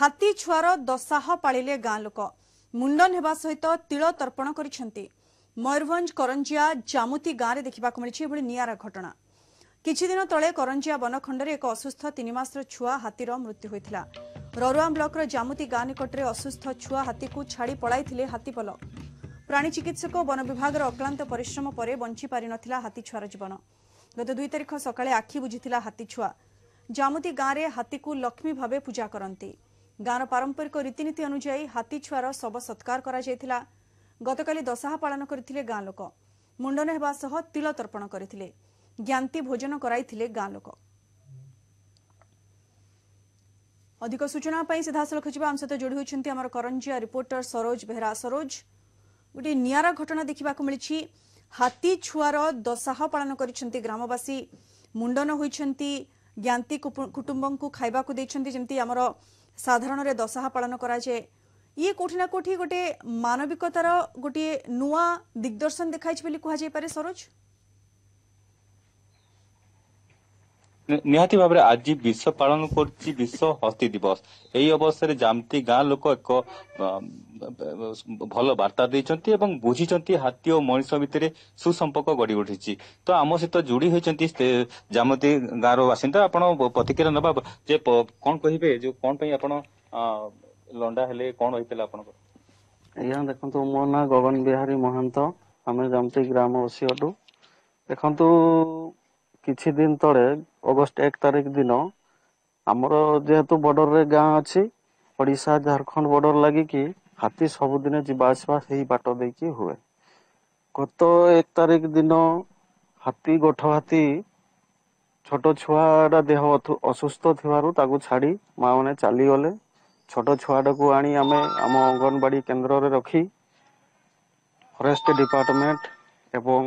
ହାତୀ ଛୁଆର ଦଶାହ ପାଳିଲେ ଗାଁ ଲୋକ ମୁଣ୍ଡନ ହେବା ସହିତ ତିଳ ତର୍ପଣ କରିଛନ୍ତି ମୟୂରଭଞ୍ଜ କରଞ୍ଜିଆ ଜାମୁତି ଗାଁରେ ଦେଖିବାକୁ ମିଳିଛି ଏଭଳି ନିଆରା ଘଟଣା କିଛିଦିନ ତଳେ କରଞ୍ଜିଆ ବନଖଣ୍ଡରେ ଏକ ଅସୁସ୍ଥ ତିନି ମାସର ଛୁଆ ହାତୀର ମୃତ୍ୟୁ ହୋଇଥିଲା ରରୁଆ ବ୍ଲକର ଜାମୁତି ଗାଁ ନିକଟରେ ଅସୁସ୍ଥ ଛୁଆ ହାତୀକୁ ଛାଡ଼ି ପଳାଇଥିଲେ ହାତୀପଲ ପ୍ରାଣୀ ଚିକିତ୍ସକ ବନ ବିଭାଗର ଅକ୍ଲାନ୍ତ ପରିଶ୍ରମ ପରେ ବଞ୍ଚିପାରିନଥିଲା ହାତୀ ଛୁଆର ଜୀବନ ଗତ ଦୁଇ ତାରିଖ ସକାଳେ ଆଖି ବୁଝିଥିଲା ହାତୀ ଛୁଆ ଜାମୁତି ଗାଁରେ ହାତୀକୁ ଲକ୍ଷ୍ମୀ ଭାବେ ପୂଜା କରନ୍ତି ଗାଁର ପାରମ୍ପରିକ ରୀତିନୀତି ଅନୁଯାୟୀ ହାତୀ ଛୁଆର ଶବ ସତ୍କାର କରାଯାଇଥିଲା ଗତକାଲି ଦଶହା ପାଳନ କରିଥିଲେ ଗାଁ ଲୋକ ମୁଣ୍ଡନ ହେବା ସହ ତିଳ କରିଥିଲେ ଜ୍ଞାନ୍ତି ଭୋଜନ କରାଇଥିଲେ ଗାଁ ଲୋକ ଆମ ସହିତ ଯୋଡ଼ି ହୋଇଛନ୍ତି ଆମର କରଞ୍ଜିଆ ରିପୋର୍ଟର ସରୋଜ ବେହେରା ସରୋଜ ଗୋଟିଏ ନିଆରା ଘଟଣା ଦେଖିବାକୁ ମିଳିଛି ହାତୀ ଦଶାହ ପାଳନ କରିଛନ୍ତି ଗ୍ରାମବାସୀ ମୁଣ୍ଡନ ହୋଇଛନ୍ତି ଜ୍ଞାନ୍ତି କୁଟୁମ୍ବଙ୍କୁ ଖାଇବାକୁ ଦେଇଛନ୍ତି ଯେମିତି ଆମର ସାଧାରଣରେ ଦଶହରା ପାଳନ କରାଯାଏ ଇଏ କୋଉଠି ନା କୋଉଠି ଗୋଟିଏ ମାନବିକତାର ଗୋଟିଏ ନୂଆ ଦିଗ୍ଦର୍ଶନ ଦେଖାଇଛି ବୋଲି କୁହାଯାଇପାରେ ସରୋଜ ନିହାତି ଭାବରେ ଆଜି ବିଶ୍ୱ ପାଳନ କରୁଛି ବିଶ୍ୱ ହସ୍ତି ଦିବସ ଏହି ଅବସରରେ ଜାମତି ଗାଁ ଲୋକ ଏକ ଭଲ ବାର୍ତ୍ତା ଦେଇଛନ୍ତି ଏବଂ ବୁଝିଛନ୍ତି ହାତୀ ଓ ମଣିଷ ଭିତରେ ସୁସମ୍ପର୍କ ଗଢି ଉଠିଛି ତ ଆମ ସହିତ ଯୋଡି ହୋଇଛନ୍ତି ଜାମତି ଗାଁର ବାସିନ୍ଦା ଆପଣ ପ୍ରତିକ୍ରିୟା ନେବା ଯେ କଣ କହିବେ ଯୋଉ କଣ ପାଇଁ ଆପଣ ଲଣ୍ଡା ହେଲେ କଣ ହେଇଥିଲା ଆପଣଙ୍କ ଆଜ୍ଞା ଦେଖନ୍ତୁ ମୋ ନାଁ ଗଗନ ବିହାରୀ ମହାନ୍ତ ଆମେ ଜାମତି ଗ୍ରାମବାସୀ ଅଟୁ ଦେଖନ୍ତୁ କିଛି ଦିନ ତଳେ ଅଗଷ୍ଟ ଏକ ତାରିଖ ଦିନ ଆମର ଯେହେତୁ ବର୍ଡରରେ ଗାଁ ଅଛି ଓଡ଼ିଶା ଝାଡ଼ଖଣ୍ଡ ବର୍ଡର ଲାଗିକି ହାତୀ ସବୁଦିନ ଯିବା ଆସିବା ସେଇ ବାଟ ଦେଇକି ହୁଏ ଗତ ଏକ ତାରିଖ ଦିନ ହାତୀ ଗୋଠ ହାତୀ ଛୋଟ ଛୁଆଟା ଦେହ ଅସୁସ୍ଥ ଥିବାରୁ ତାକୁ ଛାଡ଼ି ମାଆମାନେ ଚାଲିଗଲେ ଛୋଟ ଛୁଆଟାକୁ ଆଣି ଆମେ ଆମ ଅଙ୍ଗନବାଡ଼ି କେନ୍ଦ୍ରରେ ରଖି ଫରେଷ୍ଟ ଡିପାର୍ଟମେଣ୍ଟ ଏବଂ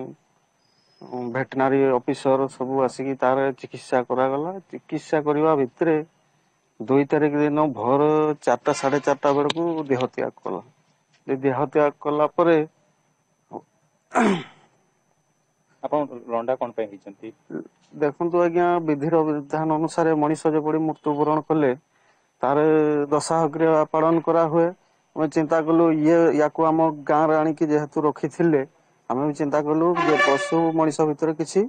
ଭେଟନାରୀ ଅଫିସର ସବୁ ଆସିକି ତାର ଚିକିତ୍ସା କରାଗଲା ଚିକିତ୍ସା କରିବା ଭିତରେ ଦୁଇ ତାରିଖ ଦିନ ଭୋର ଚାରିଟା ସାଢେ ଚାରିଟା ବେଳକୁ ଦେହ ତ୍ୟାଗ କଲା ତ୍ୟାଗ କଲା ପରେ ଆପଣ ଲଣ୍ଡା କ'ଣ ପାଇଁ ହେଇଛନ୍ତି ଦେଖନ୍ତୁ ଆଜ୍ଞା ବିଧିର ବିଧାନ ଅନୁସାରେ ମଣିଷ ଯେପରି ମୃତ୍ୟୁବରଣ କଲେ ତାର ଦଶାହକ୍ରିୟା ପାଳନ କରାହୁଏ ଆମେ ଚିନ୍ତା କଲୁ ଇଏ ୟାକୁ ଆମ ଗାଁରେ ଆଣିକି ଯେହେତୁ ରଖିଥିଲେ ଆମେ ବି ଚିନ୍ତା କଲୁ ଯେ ପଶୁ ମଣିଷ ଭିତରେ କିଛି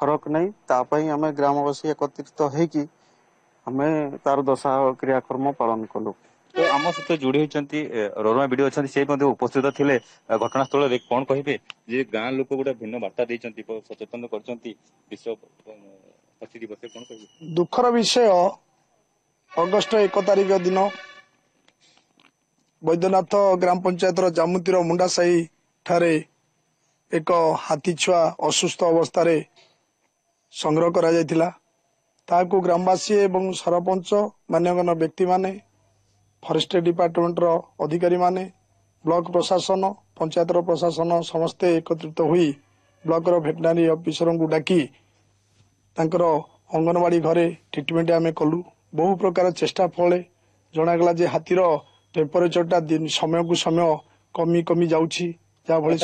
ଫରକ ନାହିଁ ତା ପାଇଁ ଆମେ ଗ୍ରାମବାସୀ ଏକତ୍ରିତ ହେଇକି ଆମେ ତାର ଦଶା କ୍ରିୟାକର୍ମ ପାଳନ କଲୁ ତ ଆମ ସହିତ ଯୋଡି ହେଇଛନ୍ତି ରରମା ବିଡ଼ି ଅଛନ୍ତି ସେ ମଧ୍ୟ ଉପସ୍ଥିତ ଥିଲେ ଘଟଣାସ୍ଥଳରେ କଣ କହିବେ ଯେ ଗାଁ ଲୋକ ଗୋଟେ ଭିନ୍ନ ବାର୍ତ୍ତା ଦେଇଛନ୍ତି ସଚେତନ କରିଛନ୍ତି ଦୁଃଖର ବିଷୟ ଅଗଷ୍ଟ ଏକ ତାରିଖ ଦିନ ବୈଦ୍ୟନାଥ ଗ୍ରାମ ପଞ୍ଚାୟତର ଜାମୁତିର ମୁଣ୍ଡା ସାହି ଠାରେ ଏକ ହାତୀ ଛୁଆ ଅସୁସ୍ଥ ଅବସ୍ଥାରେ ସଂଗ୍ରହ କରାଯାଇଥିଲା ତାହାକୁ ଗ୍ରାମବାସୀ ଏବଂ ସରପଞ୍ଚ ମାନ୍ୟଗଣ୍ୟ ବ୍ୟକ୍ତିମାନେ ଫରେଷ୍ଟ ଡିପାର୍ଟମେଣ୍ଟର ଅଧିକାରୀମାନେ ବ୍ଲକ ପ୍ରଶାସନ ପଞ୍ଚାୟତର ପ୍ରଶାସନ ସମସ୍ତେ ଏକତ୍ରିତ ହୋଇ ବ୍ଲକର ଭେଟନାରୀ ଅଫିସରଙ୍କୁ ଡାକି ତାଙ୍କର ଅଙ୍ଗନବାଡ଼ି ଘରେ ଟ୍ରିଟମେଣ୍ଟ ଆମେ କଲୁ ବହୁ ପ୍ରକାର ଚେଷ୍ଟା ଫଳେ ଜଣାଗଲା ଯେ ହାତୀର ଟେମ୍ପରେଚରଟା ସମୟକୁ ସମୟ କମି କମି ଯାଉଛି ଯାହାଭଳି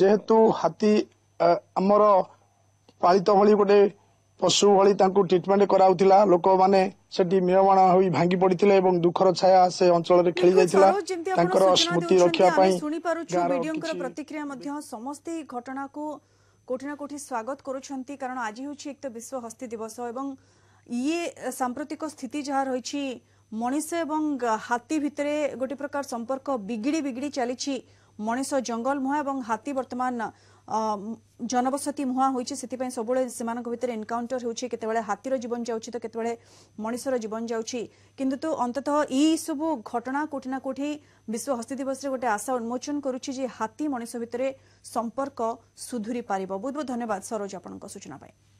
ଯେହେତୁ ହାତୀ ଆମର ପାଳିତ ଭଳି ଗୋଟେ ପଶୁ ଭଳି ତାଙ୍କୁ ଟ୍ରିଟମେଣ୍ଟ କରାଯାଉଥିଲା ଲୋକମାନେ ସେଠି ମିୟମାଣ ହୋଇ ଭାଙ୍ଗି ପଡିଥିଲେ ଏବଂ ଦୁଃଖର ଛାୟା ସେ ଅଞ୍ଚଳରେ ଖେଳି ଯାଇଥିଲା ତାଙ୍କର ସ୍ମୃତି ରଖିବା ପାଇଁ ଭିଡିଓଙ୍କର ପ୍ରତିକ୍ରିୟା ମଧ୍ୟ ସମସ୍ତେ ଏହି ଘଟଣାକୁ କୋଠି ନା କୋଠି ସ୍ୱାଗତ କରୁଛନ୍ତି କାରଣ ଆଜି ହେଉଛି ଏକ ତ ବିଶ୍ୱ ହସ୍ତୀ ଦିବସ ଏବଂ ଇଏ ସାମ୍ପ୍ରତିକ ସ୍ଥିତି ଯାହା ରହିଛି ମଣିଷ ଏବଂ ହାତୀ ଭିତରେ ଗୋଟେ ପ୍ରକାର ସମ୍ପର୍କ ବିଗିଡ଼ି ବିଗିଡ଼ି ଚାଲିଛି ମଣିଷ ଜଙ୍ଗଲ ମୁହଁ ଏବଂ ହାତୀ ବର୍ତ୍ତମାନ ଜନବସତି ମୁହାଁ ହୋଇଛି ସେଥିପାଇଁ ସବୁବେଳେ ସେମାନଙ୍କ ଭିତରେ ଏନକାଉଣ୍ଟର ହେଉଛି କେତେବେଳେ ହାତୀର ଜୀବନ ଯାଉଛି ତ କେତେବେଳେ ମଣିଷର ଜୀବନ ଯାଉଛି କିନ୍ତୁ ତ ଅନ୍ତତଃ ଏଇସବୁ ଘଟଣା କେଉଁଠି ନା କେଉଁଠି ବିଶ୍ୱ ହସ୍ତୀ ଦିବସରେ ଗୋଟେ ଆଶା ଉନ୍ମୋଚନ କରୁଛି ଯେ ହାତୀ ମଣିଷ ଭିତରେ ସମ୍ପର୍କ ସୁଧୁରି ପାରିବ ବହୁତ ବହୁତ ଧନ୍ୟବାଦ ସରୋଜ ଆପଣଙ୍କ ସୂଚନା ପାଇଁ